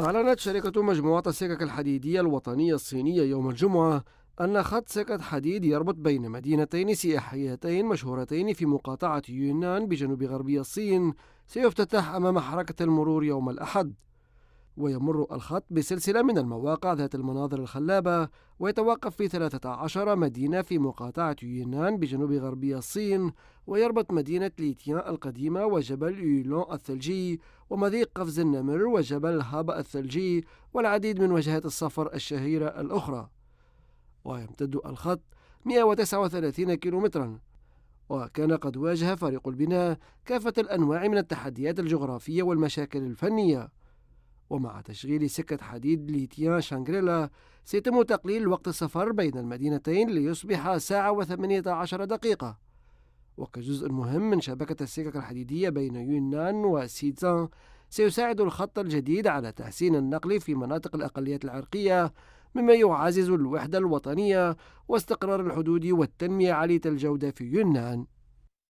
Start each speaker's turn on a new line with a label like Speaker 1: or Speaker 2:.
Speaker 1: أعلنت شركة مجموعة السكك الحديدية الوطنية الصينية يوم الجمعة أن خط سكة حديد يربط بين مدينتين سياحيتين مشهورتين في مقاطعة يونان بجنوب غربي الصين سيفتتح أمام حركة المرور يوم الأحد ويمر الخط بسلسلة من المواقع ذات المناظر الخلابة ويتوقف في 13 مدينة في مقاطعة يونان بجنوب غربي الصين ويربط مدينة ليتيان القديمة وجبل يولون الثلجي ومضيق قفز النمر وجبل هاب الثلجي والعديد من وجهات السفر الشهيرة الأخرى ويمتد الخط 139 كيلومتراً وكان قد واجه فريق البناء كافة الأنواع من التحديات الجغرافية والمشاكل الفنية ومع تشغيل سكة حديد ليتيان شانغريلا سيتم تقليل وقت السفر بين المدينتين ليصبح ساعة وثمانية عشر دقيقة وكجزء مهم من شبكة السكك الحديدية بين يونان وسيتزان سيساعد الخط الجديد على تحسين النقل في مناطق الأقليات العرقية مما يعزز الوحدة الوطنية واستقرار الحدود والتنمية عالية الجودة في يونان